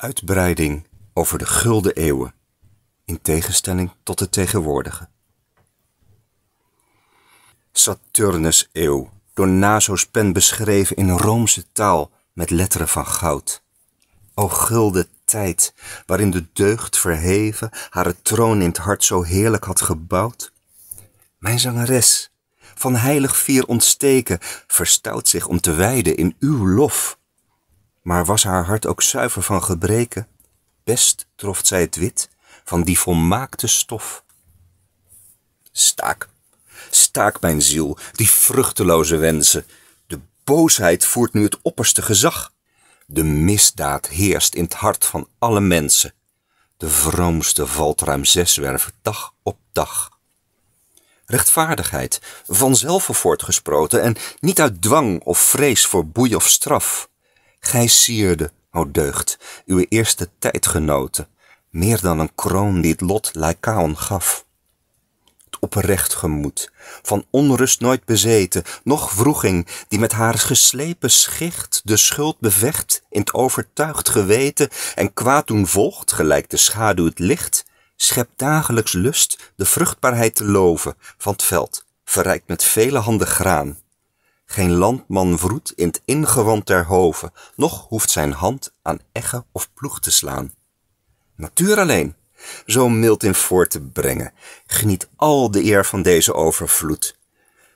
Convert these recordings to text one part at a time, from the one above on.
Uitbreiding over de gulden eeuwen, in tegenstelling tot de tegenwoordige. Saturnus eeuw, door Naso's pen beschreven in Roomse taal met letteren van goud. O gulden tijd, waarin de deugd verheven haar troon in het hart zo heerlijk had gebouwd. Mijn zangeres, van heilig vier ontsteken, verstout zich om te wijden in uw lof maar was haar hart ook zuiver van gebreken? Best trof zij het wit van die volmaakte stof. Staak, staak mijn ziel, die vruchteloze wensen. De boosheid voert nu het opperste gezag. De misdaad heerst in het hart van alle mensen. De vroomste valt ruim zeswerven dag op dag. Rechtvaardigheid, vanzelf voortgesproten en niet uit dwang of vrees voor boei of straf. Gij sierde, o deugd, uw eerste tijdgenoten, meer dan een kroon die het lot Lycaon gaf. Het oprecht gemoed, van onrust nooit bezeten, noch vroeging, die met haar geslepen schicht de schuld bevecht, in het overtuigd geweten, en kwaad doen volgt, gelijk de schaduw het licht, schept dagelijks lust de vruchtbaarheid te loven van het veld, verrijkt met vele handen graan. Geen landman vroet in t ingewand der hoven, noch hoeft zijn hand aan egge of ploeg te slaan. Natuur alleen, zo mild in voort te brengen, geniet al de eer van deze overvloed.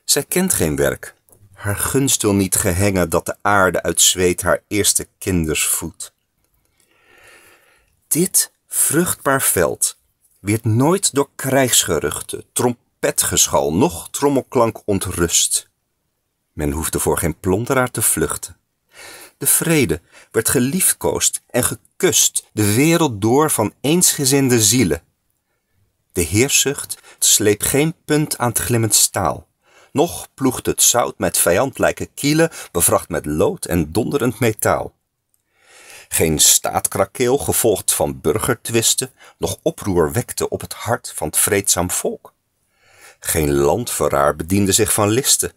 Zij kent geen werk, haar gunst wil niet gehengen dat de aarde uit zweet haar eerste kinders voedt. Dit vruchtbaar veld werd nooit door krijgsgeruchten, trompetgeschal, noch trommelklank ontrust. Men hoefde voor geen plonteraar te vluchten. De vrede werd geliefkoosd en gekust de wereld door van eensgezinde zielen. De heerszucht sleep geen punt aan het glimmend staal. Nog ploegt het zout met vijandlijke kielen, bevracht met lood en donderend metaal. Geen staatkrakeel gevolgd van burgertwisten, nog oproer wekte op het hart van het vreedzaam volk. Geen landverraar bediende zich van listen,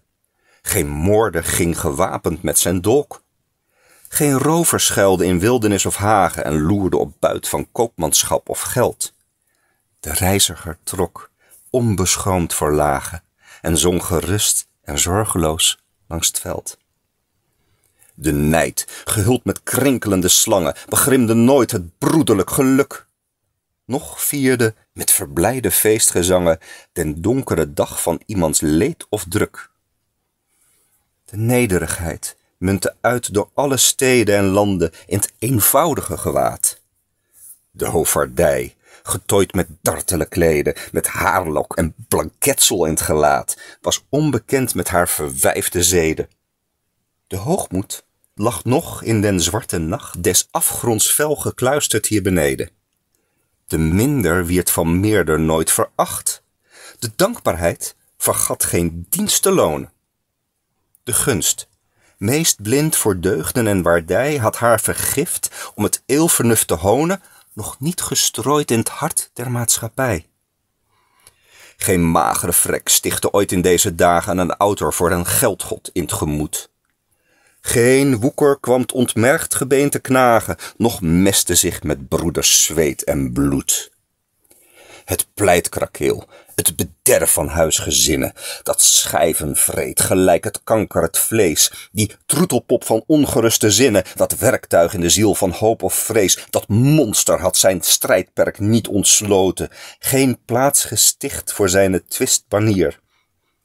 geen moorder ging gewapend met zijn dolk. Geen rover schuilde in wildernis of hagen en loerde op buit van koopmanschap of geld. De reiziger trok, onbeschroomd voor lagen, en zong gerust en zorgeloos langs het veld. De nijd, gehuld met krinkelende slangen, begrimde nooit het broederlijk geluk. Nog vierde met verblijde feestgezangen den donkere dag van iemands leed of druk. De nederigheid muntte uit door alle steden en landen in het eenvoudige gewaad. De hoofdvaardij, getooid met dartele kleden, met haarlok en blanketsel in het gelaat, was onbekend met haar verwijfde zeden. De hoogmoed lag nog in den zwarte nacht des afgronds fel gekluisterd hier beneden. De minder wierd van meerder nooit veracht. De dankbaarheid vergat geen dienst te de gunst. Meest blind voor deugden en waardij had haar vergift om het eelvernuft te honen, nog niet gestrooid in het hart der maatschappij. Geen magere vrek stichtte ooit in deze dagen een autor voor een geldgod in het gemoed. Geen woeker kwam t ontmerkt gebeente knagen, noch meste zich met broeders zweet en bloed het pleitkrakeel, het bederf van huisgezinnen, dat schijven vreet, gelijk het kanker het vlees, die troetelpop van ongeruste zinnen, dat werktuig in de ziel van hoop of vrees, dat monster had zijn strijdperk niet ontsloten, geen plaats gesticht voor zijn twistbanier.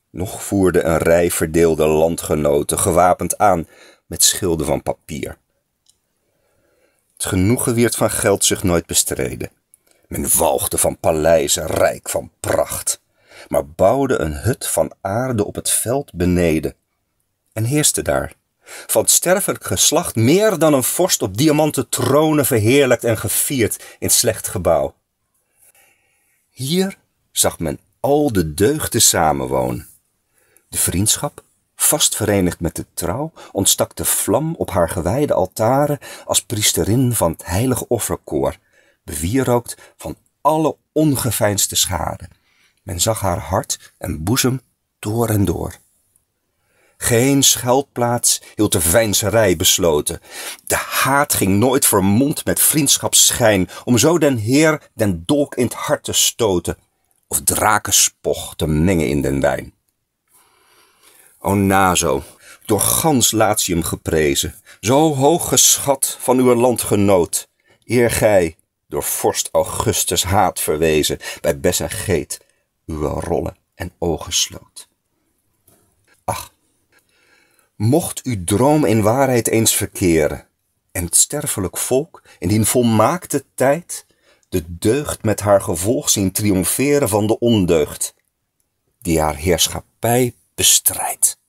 Nog voerde een rij verdeelde landgenoten gewapend aan met schilden van papier. Het genoegen wierd van geld zich nooit bestreden. Men walgde van paleizen rijk van pracht, maar bouwde een hut van aarde op het veld beneden en heerste daar. Van sterfelijk geslacht meer dan een vorst op diamanten tronen verheerlijkt en gevierd in slecht gebouw. Hier zag men al de deugden samenwonen. De vriendschap, vast verenigd met de trouw, ontstak de vlam op haar gewijde altaren als priesterin van het heilige offerkoor bewierookt van alle ongeveinsde schade. Men zag haar hart en boezem door en door. Geen scheldplaats, hield de veinserij besloten. De haat ging nooit vermomd met vriendschapsschijn, om zo den heer den dolk in het hart te stoten, of drakenspoch te mengen in den wijn. O Nazo, door gans Latium geprezen, zo hoog geschat van uw landgenoot, eer gij, door vorst Augustus haat verwezen, bij en Geet uw rollen en ogen sloot. Ach, mocht uw droom in waarheid eens verkeren, en het sterfelijk volk in die volmaakte tijd de deugd met haar gevolg zien triomferen van de ondeugd, die haar heerschappij bestrijdt.